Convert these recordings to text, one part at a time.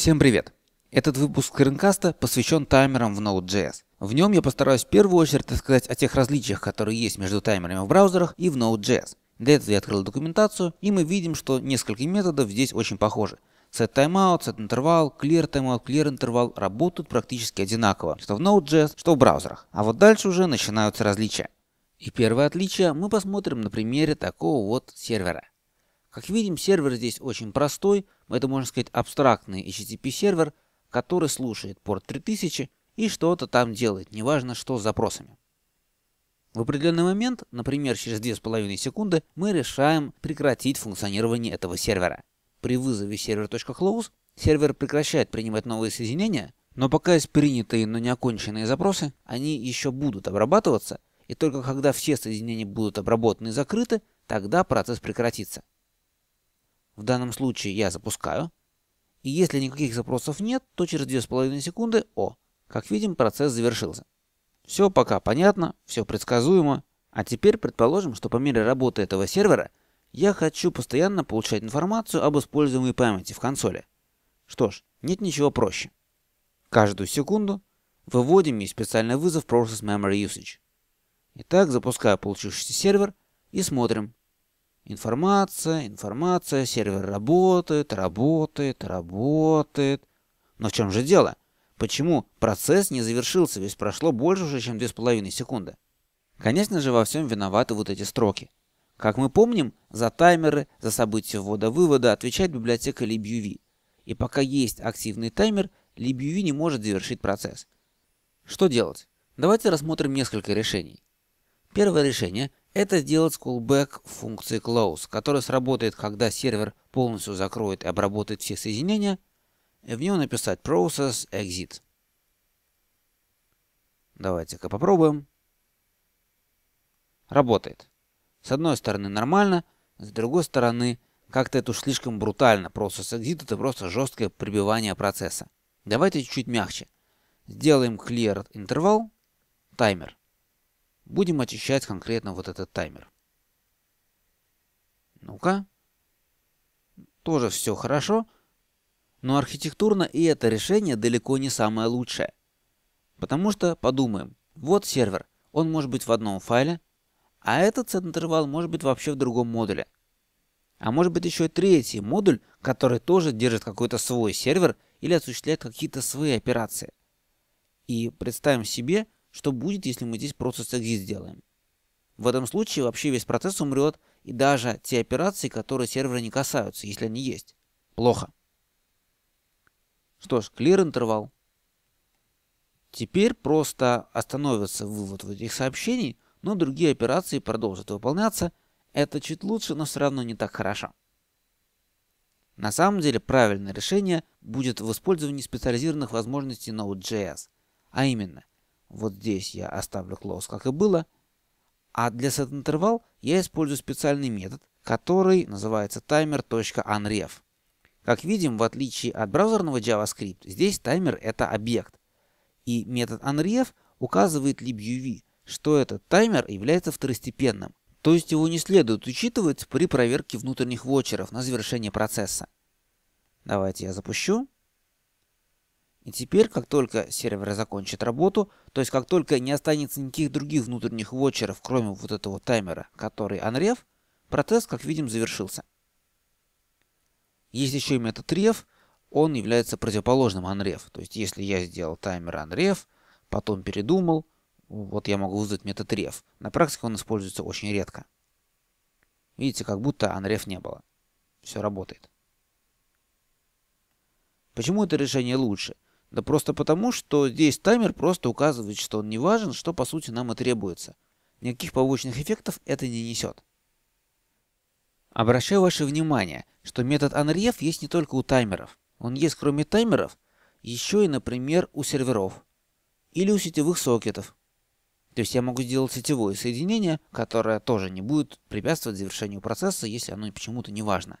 Всем привет! Этот выпуск Ренкаста посвящен таймерам в Node.js. В нем я постараюсь в первую очередь рассказать о тех различиях, которые есть между таймерами в браузерах и в Node.js. Для этого я открыл документацию, и мы видим, что несколько методов здесь очень похожи. Set timeout, set интервал, clear timeout, clear интервал работают практически одинаково, что в Node.js, что в браузерах. А вот дальше уже начинаются различия. И первое отличие мы посмотрим на примере такого вот сервера. Как видим, сервер здесь очень простой, это, можно сказать, абстрактный HTTP-сервер, который слушает порт 3000 и что-то там делает, неважно что с запросами. В определенный момент, например, через 2,5 секунды, мы решаем прекратить функционирование этого сервера. При вызове server.close сервер прекращает принимать новые соединения, но пока есть принятые, но не оконченные запросы, они еще будут обрабатываться, и только когда все соединения будут обработаны и закрыты, тогда процесс прекратится. В данном случае я запускаю. И если никаких запросов нет, то через 2,5 секунды О. Как видим, процесс завершился. Все пока понятно, все предсказуемо. А теперь предположим, что по мере работы этого сервера я хочу постоянно получать информацию об используемой памяти в консоли. Что ж, нет ничего проще. Каждую секунду выводим ей специальный вызов Process Memory Usage. Итак, запускаю получившийся сервер и смотрим, Информация, информация, сервер работает, работает, работает. Но в чем же дело? Почему процесс не завершился, ведь прошло больше уже, чем 2,5 секунды? Конечно же, во всем виноваты вот эти строки. Как мы помним, за таймеры, за события ввода-вывода отвечает библиотека LibUV. И пока есть активный таймер, LibUV не может завершить процесс. Что делать? Давайте рассмотрим несколько решений. Первое решение это сделает callback функции close, которая сработает, когда сервер полностью закроет и обработает все соединения. В нем написать process exit. Давайте-ка попробуем. Работает. С одной стороны нормально, с другой стороны как-то это уж слишком брутально. process exit это просто жесткое прибивание процесса. Давайте чуть-чуть мягче. Сделаем clear интервал, таймер. Будем очищать конкретно вот этот таймер. Ну-ка. Тоже все хорошо, но архитектурно и это решение далеко не самое лучшее. Потому что подумаем, вот сервер, он может быть в одном файле, а этот сет-интервал может быть вообще в другом модуле. А может быть еще и третий модуль, который тоже держит какой-то свой сервер или осуществляет какие-то свои операции. И представим себе, что будет, если мы здесь просто exit сделаем? В этом случае вообще весь процесс умрет, и даже те операции, которые сервера не касаются, если они есть. Плохо. Что ж, clear интервал. Теперь просто остановится вывод в этих сообщений, но другие операции продолжат выполняться. Это чуть лучше, но все равно не так хорошо. На самом деле правильное решение будет в использовании специализированных возможностей Node.js, а именно вот здесь я оставлю close, как и было. А для setinterval я использую специальный метод, который называется timer.unref. Как видим, в отличие от браузерного JavaScript, здесь таймер — это объект. И метод unref указывает libuv, что этот таймер является второстепенным, то есть его не следует учитывать при проверке внутренних вотчеров на завершение процесса. Давайте я запущу. И теперь, как только сервер закончит работу, то есть как только не останется никаких других внутренних вотчеров, кроме вот этого таймера, который unref, протест, как видим, завершился. Есть еще и метод ref, он является противоположным unref. То есть если я сделал таймер unref, потом передумал, вот я могу вызвать метод ref. На практике он используется очень редко. Видите, как будто unref не было. Все работает. Почему это решение лучше? Да просто потому, что здесь таймер просто указывает, что он не важен, что по сути нам и требуется. Никаких побочных эффектов это не несет. Обращаю ваше внимание, что метод unref есть не только у таймеров. Он есть кроме таймеров еще и, например, у серверов или у сетевых сокетов. То есть я могу сделать сетевое соединение, которое тоже не будет препятствовать завершению процесса, если оно почему-то не важно.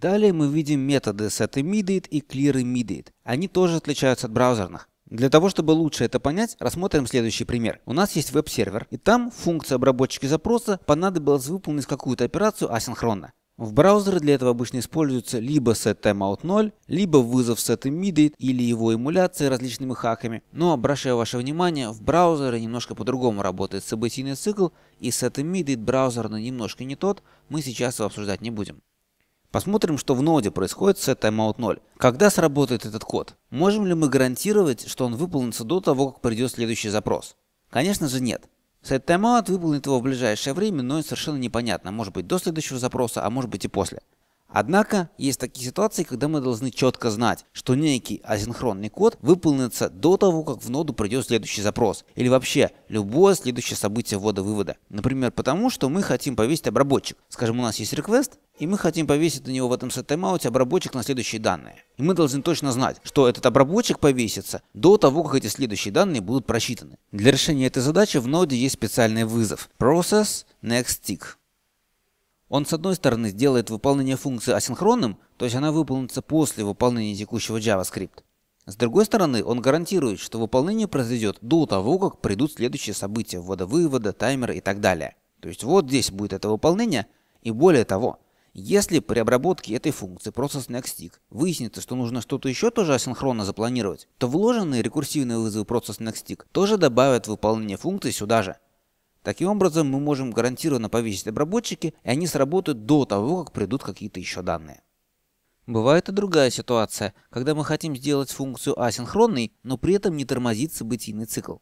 Далее мы видим методы setImmediate и clearImmediate. Они тоже отличаются от браузерных. Для того, чтобы лучше это понять, рассмотрим следующий пример. У нас есть веб-сервер, и там функция обработчики запроса понадобилась выполнить какую-то операцию асинхронно. В браузере для этого обычно используется либо setTimeout 0, либо вызов setImmediate или его эмуляция различными хаками. Но обращаю ваше внимание, в браузере немножко по-другому работает событийный цикл, и setImmediate браузерный немножко не тот, мы сейчас его обсуждать не будем. Посмотрим, что в ноде происходит с timeout 0. Когда сработает этот код? Можем ли мы гарантировать, что он выполнится до того, как придет следующий запрос? Конечно же нет. Сайт timeout выполнит его в ближайшее время, но совершенно непонятно. Может быть до следующего запроса, а может быть и после. Однако есть такие ситуации, когда мы должны четко знать, что некий асинхронный код выполнится до того, как в ноду придет следующий запрос, или вообще любое следующее событие ввода-вывода. Например, потому что мы хотим повесить обработчик. Скажем, у нас есть request, и мы хотим повесить на него в этом сеттаймауте обработчик на следующие данные. И мы должны точно знать, что этот обработчик повесится до того, как эти следующие данные будут просчитаны. Для решения этой задачи в ноде есть специальный вызов – process nextstick. Он, с одной стороны, сделает выполнение функции асинхронным, то есть она выполнится после выполнения текущего JavaScript. С другой стороны, он гарантирует, что выполнение произойдет до того, как придут следующие события ввода-вывода, таймера и так далее. То есть вот здесь будет это выполнение, и более того, если при обработке этой функции процесс nextstick выяснится, что нужно что-то еще тоже асинхронно запланировать, то вложенные рекурсивные вызовы процесс nextstick тоже добавят выполнение функции сюда же. Таким образом, мы можем гарантированно повесить обработчики, и они сработают до того, как придут какие-то еще данные. Бывает и другая ситуация, когда мы хотим сделать функцию асинхронной, но при этом не тормозит событийный цикл.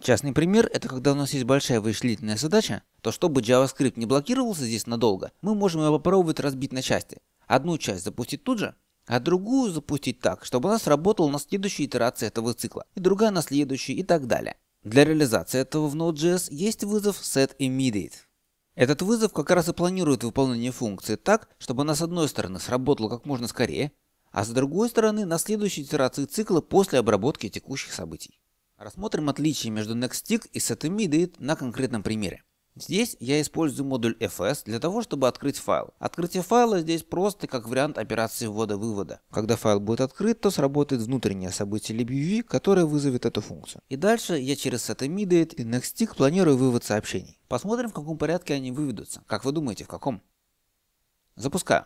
Частный пример – это когда у нас есть большая вычислительная задача, то чтобы JavaScript не блокировался здесь надолго, мы можем ее попробовать разбить на части. Одну часть запустить тут же, а другую запустить так, чтобы она сработала на следующей итерации этого цикла, и другая на следующей и так далее. Для реализации этого в Node.js есть вызов setImmediate. Этот вызов как раз и планирует выполнение функции так, чтобы она с одной стороны сработала как можно скорее, а с другой стороны на следующей итерации цикла после обработки текущих событий. Рассмотрим отличие между NextStick и setImmediate на конкретном примере. Здесь я использую модуль fs для того, чтобы открыть файл. Открытие файла здесь просто как вариант операции ввода-вывода. Когда файл будет открыт, то сработает внутреннее событие libuv, которое вызовет эту функцию. И дальше я через setImmediate и nextstick планирую вывод сообщений. Посмотрим, в каком порядке они выведутся. Как вы думаете, в каком? Запускаю.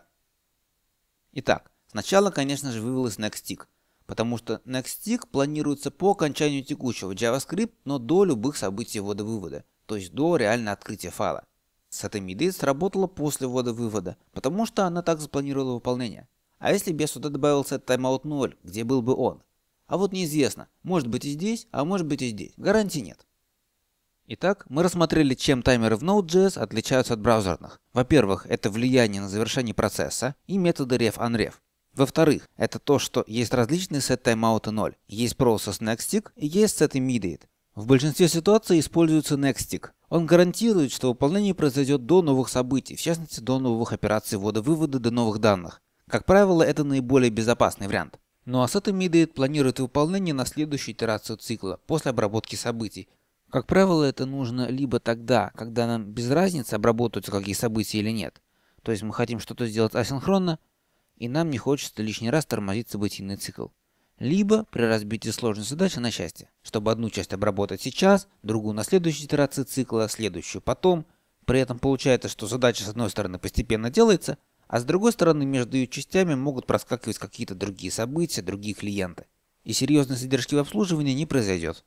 Итак, сначала, конечно же, вывелось nextstick потому что nextstick планируется по окончанию текущего JavaScript, но до любых событий ввода-вывода то есть до реального открытия файла. Сатамиды сработала после ввода вывода, потому что она так запланировала выполнение. А если бы сюда добавился тайм-аут 0, где был бы он? А вот неизвестно, может быть и здесь, а может быть и здесь. Гарантий нет. Итак, мы рассмотрели, чем таймеры в Node.js отличаются от браузерных. Во-первых, это влияние на завершение процесса и методы ref-unref. Во-вторых, это то, что есть различные сет тайм 0, есть process nextstick и есть set immediate. В большинстве ситуаций используется Nextick. Он гарантирует, что выполнение произойдет до новых событий, в частности до новых операций ввода-вывода до новых данных. Как правило, это наиболее безопасный вариант. Но ну, а Asset Immediate планирует выполнение на следующую итерацию цикла, после обработки событий. Как правило, это нужно либо тогда, когда нам без разницы обработаются какие события или нет. То есть мы хотим что-то сделать асинхронно, и нам не хочется лишний раз тормозить событийный цикл либо при разбитии сложной задачи на части, чтобы одну часть обработать сейчас, другую на следующей итерации цикла, следующую потом. При этом получается, что задача с одной стороны постепенно делается, а с другой стороны между ее частями могут проскакивать какие-то другие события, другие клиенты. И серьезной задержки в обслуживании не произойдет.